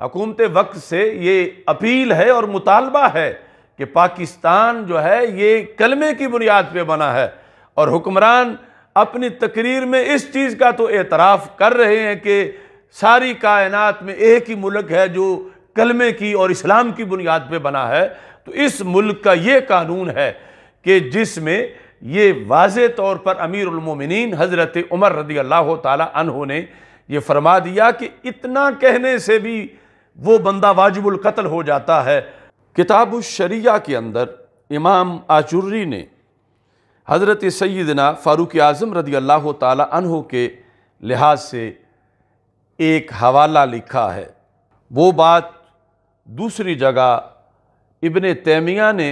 हकूमत वक्त से ये अपील है और मुतालबा है कि पाकिस्तान जो है ये कलमे की बुनियाद पर बना है और हुक्मरान अपनी तकरीर में इस चीज़ का तो एतराफ़ कर रहे हैं कि सारी कायनात में एक ही मुल्क है जो कलमे की और इस्लाम की बुनियाद पर बना है तो इस मुल्क का ये कानून है कि जिसमें ये वाज तौर पर अमीरमिन हज़रत उमर रदी अल्लाह तन ने यह फरमा दिया कि इतना कहने से भी वो बंदा वाजिबुल कत्ल हो जाता है किताब शरिया के अंदर इमाम आचुर्री ने हज़रत सैदना फ़ारूक आज़म रदी अल्लाह तहों के लिहाज से एक हवाला लिखा है वो बात दूसरी जगह इबन तैमिया ने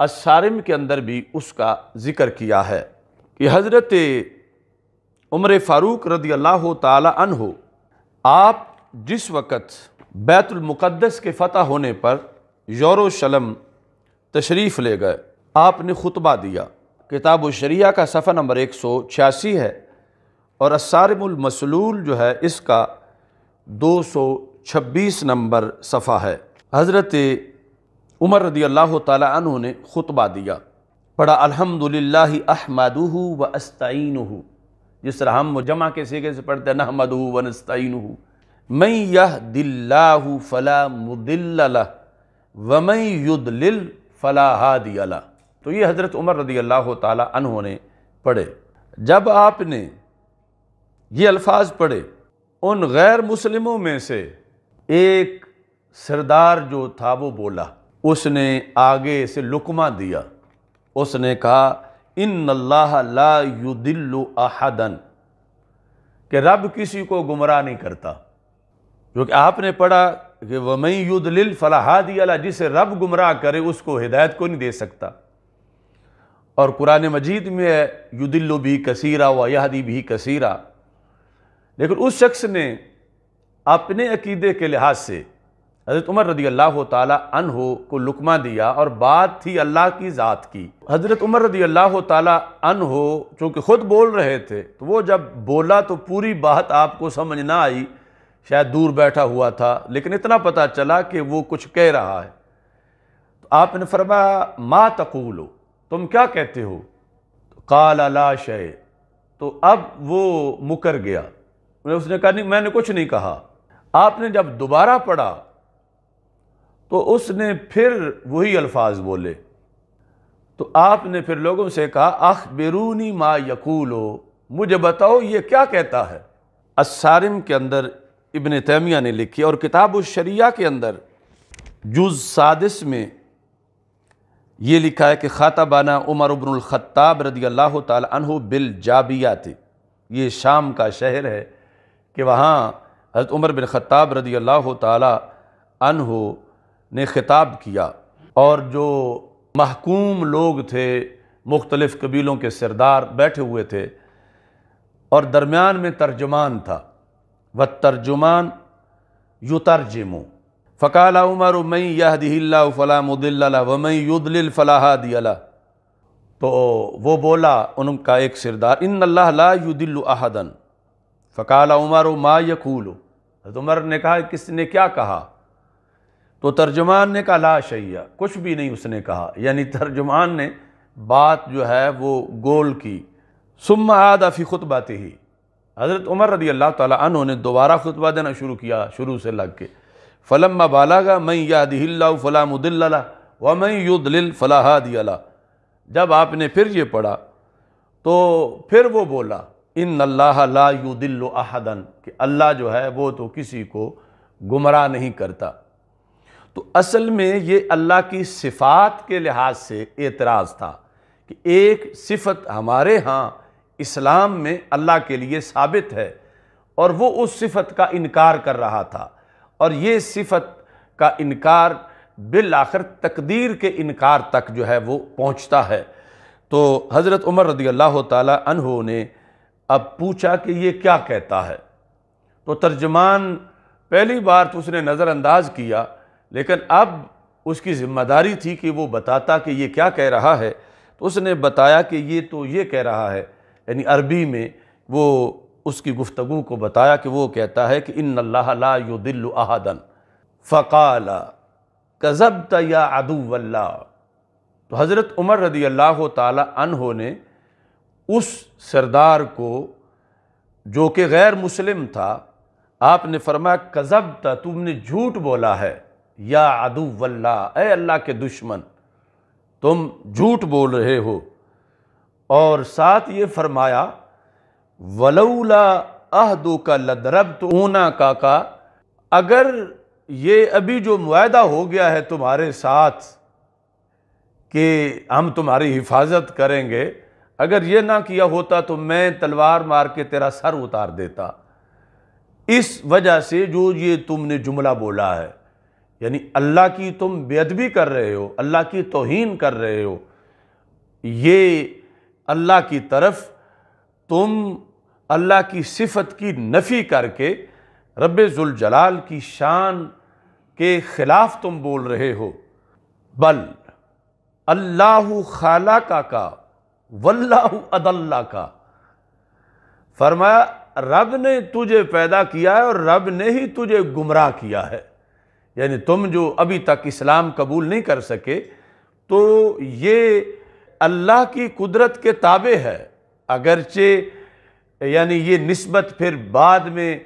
असारम के अंदर भी उसका ज़िक्र किया है कि हज़रत उमर फ़ारूक रदी अल्लाह तहों आप जिस वक़्त बैतुलमक़दस के फ़तह होने पर यरूशलम तशरीफ़ ले गए आपने खुतबा दिया किताब शरिया का सफ़ा नंबर एक सौ छियासी है और असारमसलूल जो है इसका दो सौ छब्बीस नंबर सफ़ा है हज़रत उमर रदी अल्लाह तु ने खुतबा दिया पढ़ा अलहमदिल्ला अहमदू व हो जिस तरह हम जमा के सीगे से पढ़ते हैं नहमदू व हूँ मैं यह दिल्लाहु फ़ला मुदिल्ला वमई युदलिल फ़ला हादियाला तो ये हज़रत उमर रदी अल्लाह तहों ने पढ़े जब आपने ये अल्फाज पढ़े उन गैर मुसलिमों में से एक सरदार जो था वो बोला उसने आगे से लुकमा दिया उसने कहा इन अल्लाह ला युदिल्लु अहदन रब किसी को गुमराह नहीं करता क्योंकि आपने पढ़ा कि वमई लिल फलाहादी अला जिसे रब गुमराह करे उसको हिदायत को नहीं दे सकता और कुरान मजीद में है युदिल्लो भी कसीरा व यहादी भी कसीरा लेकिन उस शख्स ने अपने अकीदे के लिहाज से हज़रत उमर रदी अल्लाह तन हो को लुकमा दिया और बात थी अल्लाह की ज़ात की हज़रत उमर रदी अल्लाह तन हो चूँकि ख़ुद बोल रहे थे तो वो जब बोला तो पूरी बात आपको समझ ना आई शायद दूर बैठा हुआ था लेकिन इतना पता चला कि वो कुछ कह रहा है तो आपने फरमाया मा तकूलो तुम क्या कहते हो तो काल अला शय तो अब वो मुकर गया उसने कहा नहीं मैंने कुछ नहीं कहा आपने जब दोबारा पढ़ा तो उसने फिर वही अल्फाज बोले तो आपने फिर लोगों से कहा आख बेरूनी माँ यकूलो मुझे बताओ ये क्या कहता है असारिम के अंदर इबन तैमिया ने लिखी और किताब शरिया के अंदर जुज़ सादिस में ये लिखा है कि ख़ाताबाना उमर उबनख़ाब रदी अल्लाह तहु बिल जाबिया थे ये शाम का शहर है कि वहाँ हज़रत उमर बिन ख़ाब रदी अल्लाह तहु ने ख़िताब किया और जो महकूम लोग थे मुख्तलफ़ कबीलों के सरदार बैठे हुए थे और दरमियान में तर्जमान था व तर्जुमान युतरजमु फ़काल उमर मई यहदिल्ला दिल्ला मुदिल्ला वमई युदलिल फ़लाहादियला तो वो बोला उनका एक सिरदार इन अल्लाह फ़काल उमर मा यकूल उमर ने कहा किसने क्या कहा तो तर्जुमान ने कहा ला शैया कुछ भी नहीं उसने कहा यानी तर्जुमान ने बात जो है वो गोल की सुम आदा फ़ी खुतबाती ही हज़रत उमर रदी अल्लाह तु ने दोबारा खुतबा देना शुरू किया शुरू से लग के फ़लम बालागा मैं यादिल्ला फ़ला मुदिल्ला व मैं युदलिल फ़लाहा दियाला जब आपने फिर ये पढ़ा तो फिर वो बोला इन अल्लाह ला युदिल अहदन कि अल्लाह जो है वो तो किसी को गुमराह नहीं करता तो असल में ये अल्लाह की सिफ़ात के लिहाज से एतराज़ था कि एक सिफत हमारे यहाँ इस्लाम में अल्लाह के लिए साबित है और वो उस सिफत का इनकार कर रहा था और ये सिफत का इनकार बिल आखिर तकदीर के इनकार तक जो है वो पहुँचता है तो हज़रत उमर रदी अल्लाह तहों ने अब पूछा कि ये क्या कहता है तो तर्जमान पहली बार तो उसने नज़रअंदाज किया लेकिन अब उसकी ज़िम्मेदारी थी कि वो बताता कि ये क्या कह रहा है तो उसने बताया कि ये तो ये कह रहा है यानी अरबी में वो उसकी गुफ्तु को बताया कि वो कहता है कि इन अल्लाह ला युदिल अहदन फ़काल कज़ब तया अदुवल्ला तो हज़रत उमर रदी अल्लाह तहो ने उस सरदार को जो कि गैर मुस्लिम था आपने फरमाया कज़ब था तुमने झूठ बोला है या अदुवल्ला अल्लाह के दुश्मन तुम झूठ बोल रहे हो और साथ ये फरमाया वलौला अहदो का लदरब तो ऊना का का अगर ये अभी जो मुआदा हो गया है तुम्हारे साथ कि हम तुम्हारी हिफाजत करेंगे अगर ये ना किया होता तो मैं तलवार मार के तेरा सर उतार देता इस वजह से जो ये तुमने जुमला बोला है यानी अल्लाह की तुम बेदबी कर रहे हो अल्लाह की तोहन कर रहे हो ये अल्लाह की तरफ तुम अल्लाह की सिफत की नफ़ी करके रब की शान के ख़िलाफ़ तुम बोल रहे हो बल अल्लाह खाला का का वल्लाह अदल्ला का फरमाया रब ने तुझे पैदा किया है और रब ने ही तुझे गुमराह किया है यानी तुम जो अभी तक इस्लाम कबूल नहीं कर सके तो ये अल्लाह की कुदरत के ताबे है अगरचे यानी ये नस्बत फिर बाद में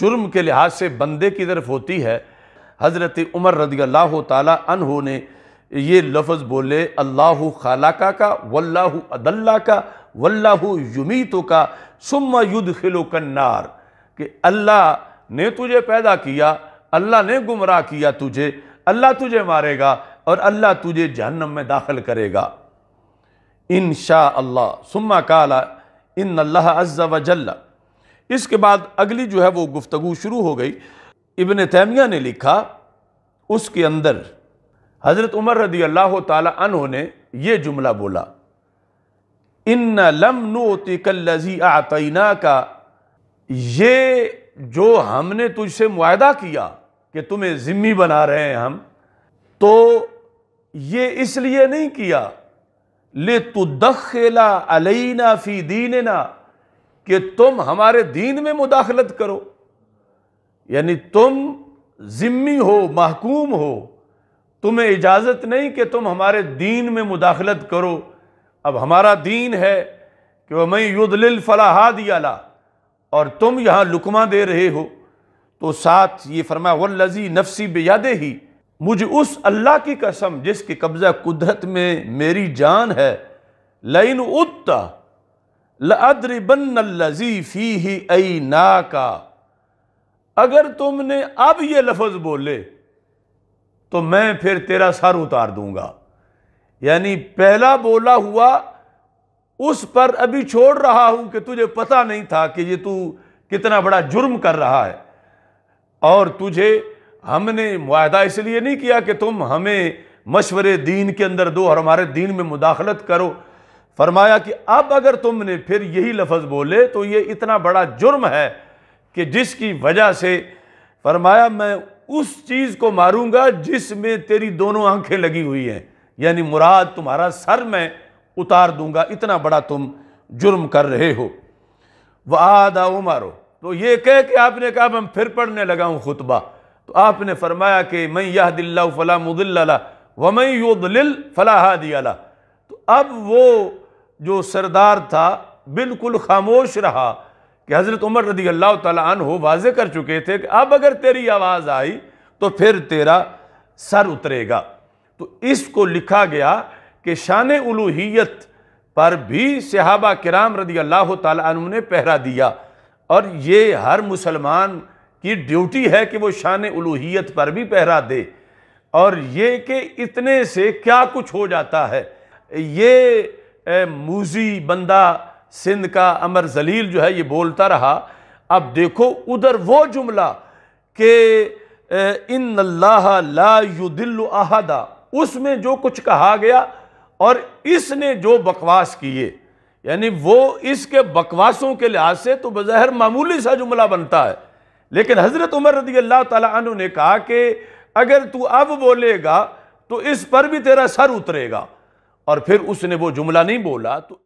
जुर्म के लिहाज से बंदे की तरफ होती है हज़रत उमर रदी अल्लाह तहों ने ये लफ्ज़ बोले अल्लाह खालाका का वल्लाह अदल्ला का वल्लाह युमीतो का सुम्मा युद्ध खिलो कन्नार कि अल्लाह ने तुझे पैदा किया अल्लाह ने गुमराह किया तुझे अल्लाह तुझे मारेगा और अल्लाह तुझे जहन्नम में दाखिल करेगा इन शाह सुम्मा काला इन अल्लाह अज्जा व जल्ला इसके बाद अगली जो है वो गुफ्तु शुरू हो गई इबन तैमिया ने लिखा उसके अंदर हज़रत उमर रदी अल्लाह तहों ने यह जुमला बोला इन लम कल्लजी आतना का ये जो हमने तुझसे मुआदा किया कि तुम्हें ज़िम्मी बना रहे हैं हम तो ये इसलिए नहीं किया ले तुदखला अलैना फ़ी ना कि तुम हमारे दीन में मुदाखलत करो यानी तुम ज़िम्मी हो महकूम हो तुम्हें इजाज़त नहीं कि तुम हमारे दीन में मुदाखलत करो अब हमारा दीन है कि वह मैं युद्ल फलाहा दियाला और तुम यहाँ लुकमा दे रहे हो तो साथ ये फरमा वल्लजी नफसी बेयादे ही मुझे उस अल्लाह की कसम जिसके कब्ज़ा कुदरत में मेरी जान है लइन उत्ता लद्रबनजी फ़ी ही ऐ ना का अगर तुमने अब ये लफ्ज़ बोले तो मैं फिर तेरा सर उतार दूंगा यानी पहला बोला हुआ उस पर अभी छोड़ रहा हूं कि तुझे पता नहीं था कि ये तू कितना बड़ा जुर्म कर रहा है और तुझे हमने माहदा इसलिए नहीं किया कि तुम हमें मशवरे दीन के अंदर दो और हमारे दीन में मुदाखलत करो फरमाया कि अब अगर तुमने फिर यही लफज बोले तो ये इतना बड़ा जुर्म है कि जिसकी वजह से फरमाया मैं उस चीज़ को मारूंगा जिसमें तेरी दोनों आंखें लगी हुई हैं यानी मुराद तुम्हारा सर मैं उतार दूंगा इतना बड़ा तुम जुर्म कर रहे हो वह आदा मारो तो ये कह के आपने कहा मैं फिर पढ़ने लगा हूँ खुतबा तो आपने फरमाया कि मैं यह दिल्ला फ़ला मुदिल्ला व मैं यो दलिल फ़लाहा तो अब वो जो सरदार था बिल्कुल खामोश रहा कि हज़रत उमर रदी अल्लाह तन हो वाजे कर चुके थे कि अब अगर तेरी आवाज़ आई तो फिर तेरा सर उतरेगा तो इसको लिखा गया कि शान उलूहियत पर भी सहाबा कराम रदी अल्लाह तु ने पहरा दिया और ये हर मुसलमान की ड्यूटी है कि वो शान उलूहियत पर भी पहरा दे और ये कि इतने से क्या कुछ हो जाता है ये मूजी बंदा सिंध का अमर जलील जो है ये बोलता रहा अब देखो उधर वो जुमला के इन अल्लाह ला युदिल अहदा उसमें जो कुछ कहा गया और इसने जो बकवास किए यानी वो इसके बकवासों के लिहाज से तो बज़ाहिर मामूली सा जुमला बनता है लेकिन हज़रत उमर रदी अल्लाह तु ने कहा कि अगर तू अब बोलेगा तो इस पर भी तेरा सर उतरेगा और फिर उसने वो जुमला नहीं बोला तो